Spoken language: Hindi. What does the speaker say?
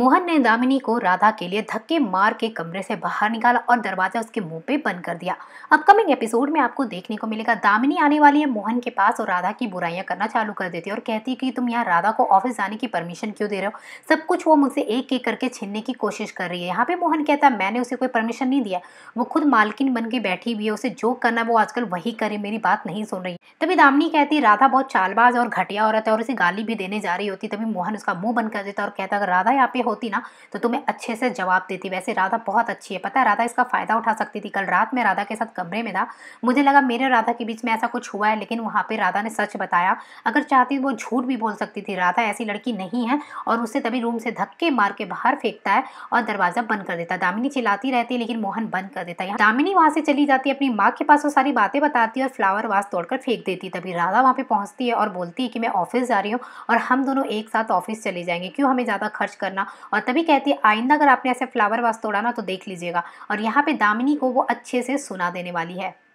मोहन ने दामिनी को राधा के लिए धक्के मार के कमरे से बाहर निकाला और दरवाजा उसके मुंह पे बंद कर दिया अपकमिंग एपिसोड में आपको देखने को मिलेगा दामिनी आने वाली है मोहन के पास और राधा की बुराइयां करना चालू कर देती है और कहती है कि तुम यहाँ राधा को ऑफिस जाने की परमिशन क्यों दे रहे हो सब कुछ वो मुझसे एक एक करके छीनने की कोशिश कर रही है यहाँ पे मोहन कहता है मैंने उसे कोई परमिशन नहीं दिया वो खुद मालकिन बन के बैठी हुई है उसे जो करना वो आजकल वही करे मेरी बात नहीं सुन रही तभी दामिनी कहती है राधा बहुत चालबाज और घटिया औरत है और उसे गाली भी देने जा रही होती तभी मोहन उसका मुंह बंद कर देता और कहता अगर राधा यहाँ पे होती ना तो तुम्हें अच्छे से जवाब देती वैसे राधा बहुत अच्छी है पता है राधा इसका फ़ायदा उठा सकती थी कल रात में राधा के साथ कमरे में था मुझे लगा मेरे राधा के बीच में ऐसा कुछ हुआ है लेकिन वहां पर राधा ने सच बताया अगर चाहती तो वो झूठ भी बोल सकती थी राधा ऐसी लड़की नहीं है और उसे तभी रूम से धक्के मार के बाहर फेंकता है और दरवाज़ा बंद कर देता दामिनी चिल्लाती रहती है लेकिन मोहन बंद कर देता है दामिनी वहां से चली जाती है अपनी माँ के पास वो सारी बातें बताती है और फ्लावर वास तोड़कर फेंक देती है तभी राधा वहां पर पहुंचती है और बोलती है कि मैं ऑफिस जा रही हूँ और हम दोनों एक साथ ऑफिस चले जाएंगे क्यों हमें ज़्यादा खर्च करना और तभी कहती है आइंदा अगर आपने ऐसे फ्लावर वास तोड़ा ना तो देख लीजिएगा और यहाँ पे दामिनी को वो अच्छे से सुना देने वाली है